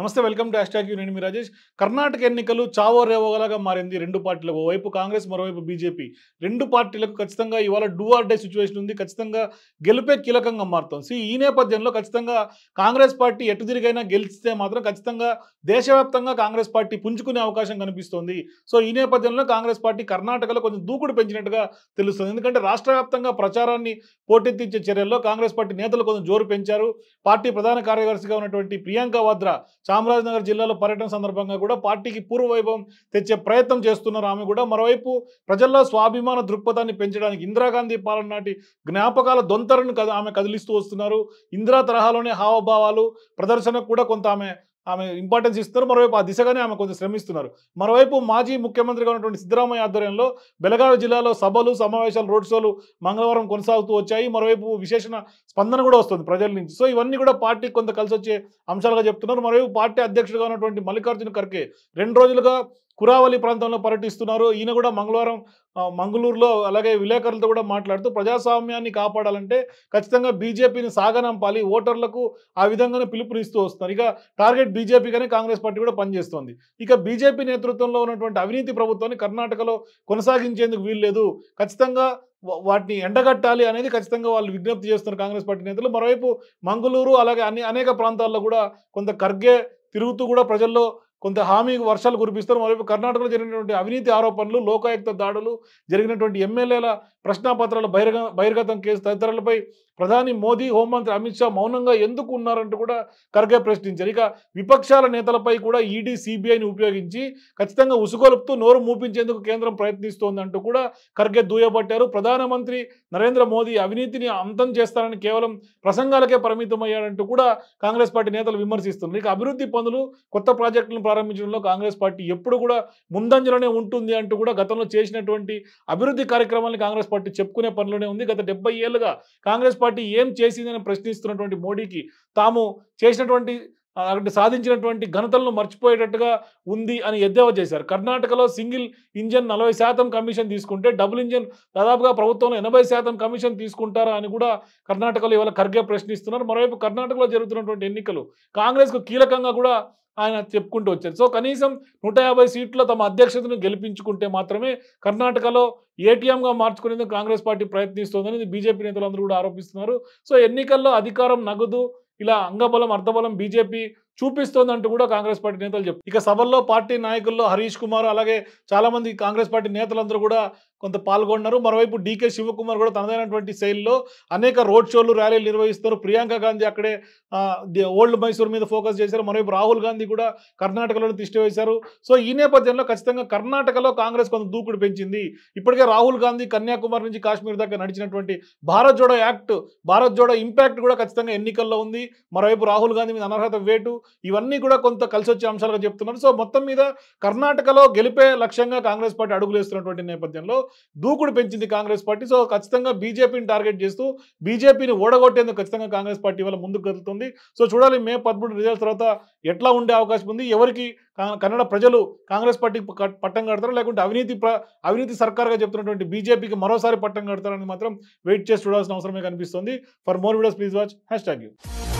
నమస్తే welcome to hash you నేను మీ రాజేష్ కర్ణాటక ఎన్నికలు చావో రేవోగలాగా మారింది రెండు పార్టీలకు ఓవైపు కాంగ్రెస్ మరోవైపు బీజేపీ రెండు పార్టీలకు ఖచ్చితంగా ఇవాళ డూ ఆర్ డే సిచ్యువేషన్ ఉంది ఖచ్చితంగా గెలిపే కీలకంగా మారుతుంది ఈ నేపథ్యంలో ఖచ్చితంగా కాంగ్రెస్ పార్టీ ఎటు తిరిగైనా గెలిస్తే మాత్రం ఖచ్చితంగా దేశవ్యాప్తంగా కాంగ్రెస్ పార్టీ పుంజుకునే అవకాశం కనిపిస్తోంది సో ఈ నేపథ్యంలో కాంగ్రెస్ పార్టీ కర్ణాటకలో కొంచెం దూకుడు పెంచినట్టుగా తెలుస్తుంది ఎందుకంటే రాష్ట్ర ప్రచారాన్ని పోటెత్తించే చర్యల్లో కాంగ్రెస్ పార్టీ నేతలు కొంచెం జోరు పెంచారు పార్టీ ప్రధాన కార్యదర్శిగా ఉన్నటువంటి ప్రియాంక వాద్రా చామరాజనగర్ జిల్లాలో పర్యటన సందర్భంగా కూడా పార్టీకి పూర్వ వైభవం తెచ్చే ప్రయత్నం చేస్తున్నారు ఆమె కూడా మరోవైపు ప్రజల్లో స్వాభిమాన దృక్పథాన్ని పెంచడానికి ఇందిరాగాంధీ పాలన నాటి జ్ఞాపకాల దొంతరను ఆమె కదిలిస్తూ వస్తున్నారు ఇందిరా తరహాలోనే హావభావాలు ప్రదర్శనకు కూడా కొంత ఆమె ఆమె ఇంపార్టెన్స్ ఇస్తున్నారు మరోవైపు ఆ దిశగానే ఆమె కొంచెం శ్రమిస్తున్నారు మరోవైపు మాజీ ముఖ్యమంత్రిగా ఉన్నటువంటి సిద్ధరామయ్య ఆధ్వర్యంలో బెలగావి జిల్లాలో సభలు సమావేశాలు రోడ్ షోలు మంగళవారం కొనసాగుతూ వచ్చాయి మరోవైపు విశేషణ స్పందన కూడా వస్తుంది ప్రజల నుంచి సో ఇవన్నీ కూడా పార్టీకి కొంత కలిసి వచ్చే అంశాలుగా చెప్తున్నారు మరోవైపు పార్టీ అధ్యక్షుడుగా ఉన్నటువంటి మల్లికార్జున ఖర్గే రెండు రోజులుగా కురావలి ప్రాంతంలో పర్యటిస్తున్నారు ఈయన కూడా మంగళవారం మంగళూరులో అలాగే విలేకరులతో కూడా మాట్లాడుతూ ప్రజాస్వామ్యాన్ని కాపాడాలంటే ఖచ్చితంగా బీజేపీని సాగనంపాలి ఓటర్లకు ఆ విధంగానే పిలుపునిస్తూ వస్తున్నారు ఇక టార్గెట్ బీజేపీగానే కాంగ్రెస్ పార్టీ కూడా పనిచేస్తోంది ఇక బీజేపీ నేతృత్వంలో ఉన్నటువంటి అవినీతి ప్రభుత్వాన్ని కర్ణాటకలో కొనసాగించేందుకు వీల్లేదు ఖచ్చితంగా వాటిని ఎండగట్టాలి అనేది ఖచ్చితంగా వాళ్ళు విజ్ఞప్తి చేస్తున్నారు కాంగ్రెస్ పార్టీ నేతలు మరోవైపు మంగళూరు అలాగే అన్ని అనేక ప్రాంతాల్లో కూడా కొంత ఖర్గే తిరుగుతూ కూడా ప్రజల్లో కొంత హామీ వర్షాలు కురిపిస్తారు మరోవైపు కర్ణాటకలో జరిగినటువంటి అవినీతి ఆరోపణలు లోకాయుక్త దాడులు జరిగినటువంటి ఎమ్మెల్యేల ప్రశ్నాపత్రాల బహిర్గ బహిర్గతం కేసు తదితరులపై ప్రధాని మోదీ హోంమంత్రి అమిత్ షా మౌనంగా ఎందుకు ఉన్నారంటూ కూడా ఖర్గే ప్రశ్నించారు ఇక విపక్షాల నేతలపై కూడా ఈడీ సిబిఐని ఉపయోగించి ఖచ్చితంగా ఉసుగొలుపుతూ నోరు మూపించేందుకు కేంద్రం ప్రయత్నిస్తోందంటూ కూడా ఖర్గే దూయబట్టారు ప్రధానమంత్రి నరేంద్ర మోదీ అవినీతిని అంతం చేస్తారని కేవలం ప్రసంగాలకే పరిమితమయ్యాడంటూ కూడా కాంగ్రెస్ పార్టీ నేతలు విమర్శిస్తున్నారు ఇక అభివృద్ధి పనులు కొత్త ప్రాజెక్టులను ప్రారంభించడంలో కాంగ్రెస్ పార్టీ ఎప్పుడు కూడా ముందంజలోనే ఉంటుంది అంటూ కూడా గతంలో చేసినటువంటి అభివృద్ధి కార్యక్రమాలను కాంగ్రెస్ పార్టీ చెప్పుకునే పనిలోనే ఉంది గత డెబ్బై ఏళ్ళుగా కాంగ్రెస్ పార్టీ ఏం చేసిందని ప్రశ్నిస్తున్నటువంటి మోడీకి తాము చేసినటువంటి అక్కడ సాధించినటువంటి ఘనతలను మర్చిపోయేటట్టుగా ఉంది అని ఎద్దేవా చేశారు కర్ణాటకలో సింగిల్ ఇంజన్ నలభై శాతం కమిషన్ తీసుకుంటే డబుల్ ఇంజన్ దాదాపుగా ప్రభుత్వంలో ఎనభై శాతం కమిషన్ తీసుకుంటారా అని కూడా కర్ణాటకలో ఇవాళ ఖర్గే ప్రశ్నిస్తున్నారు మరోవైపు కర్ణాటకలో జరుగుతున్నటువంటి ఎన్నికలు కాంగ్రెస్కు కీలకంగా కూడా ఆయన చెప్పుకుంటూ వచ్చారు సో కనీసం నూట యాభై సీట్లు తమ అధ్యక్షతను గెలిపించుకుంటే మాత్రమే కర్ణాటకలో ఏటీఎంగా మార్చుకునేందుకు కాంగ్రెస్ పార్టీ ప్రయత్నిస్తోందని బీజేపీ నేతలందరూ కూడా ఆరోపిస్తున్నారు సో ఎన్నికల్లో అధికారం నగదు ఇలా అంగబలం అర్ధబలం బీజేపీ చూపిస్తోందంటూ కూడా కాంగ్రెస్ పార్టీ నేతలు చెప్పారు ఇక సభల్లో పార్టీ నాయకుల్లో హరీష్ కుమార్ అలాగే చాలామంది కాంగ్రెస్ పార్టీ నేతలందరూ కూడా కొంత పాల్గొన్నారు మరోవైపు డీకే శివకుమార్ కూడా తనదైనటువంటి శైలిలో అనేక రోడ్ షోలు ర్యాలీలు నిర్వహిస్తారు ప్రియాంక గాంధీ అక్కడే ఓల్డ్ మైసూర్ మీద ఫోకస్ చేశారు మరోవైపు రాహుల్ గాంధీ కూడా కర్ణాటకలో తిష్టి వేశారు సో ఈ నేపథ్యంలో ఖచ్చితంగా కర్ణాటకలో కాంగ్రెస్ కొంత దూకుడు పెంచింది ఇప్పటికే రాహుల్ గాంధీ కన్యాకుమారి నుంచి కాశ్మీర్ దాకా నడిచినటువంటి భారత్ జోడో యాక్ట్ భారత్ జోడో ఇంపాక్ట్ కూడా ఖచ్చితంగా ఎన్నికల్లో ఉంది మరోవైపు రాహుల్ గాంధీ మీద అనర్హత వేటు ఇవన్నీ కూడా కొంత కలిసి వచ్చే అంశాలుగా చెప్తున్నారు సో మొత్తం మీద కర్ణాటకలో గెలిపే లక్ష్యంగా కాంగ్రెస్ పార్టీ అడుగులేస్తున్నటువంటి నేపథ్యంలో దూకుడు పెంచింది కాంగ్రెస్ పార్టీ సో ఖచ్చితంగా బీజేపీని టార్గెట్ చేస్తూ బీజేపీని ఓడగొట్టేందుకు ఖచ్చితంగా కాంగ్రెస్ పార్టీ వల్ల ముందుకు కదులుతుంది సో చూడాలి మే పదమూడు రిజల్ట్స్ తర్వాత ఎట్లా ఉండే అవకాశం ఉంది ఎవరికి కన్నడ ప్రజలు కాంగ్రెస్ పార్టీకి పట్టం కడతారు లేకుంటే అవినీతి అవినీతి సర్కార్గా చెప్తున్నటువంటి బీజేపీకి మరోసారి పట్టం కడతారని మాత్రం వెయిట్ చేసి చూడాల్సిన అవసరమే కనిపిస్తుంది for more videos please watch hashtag you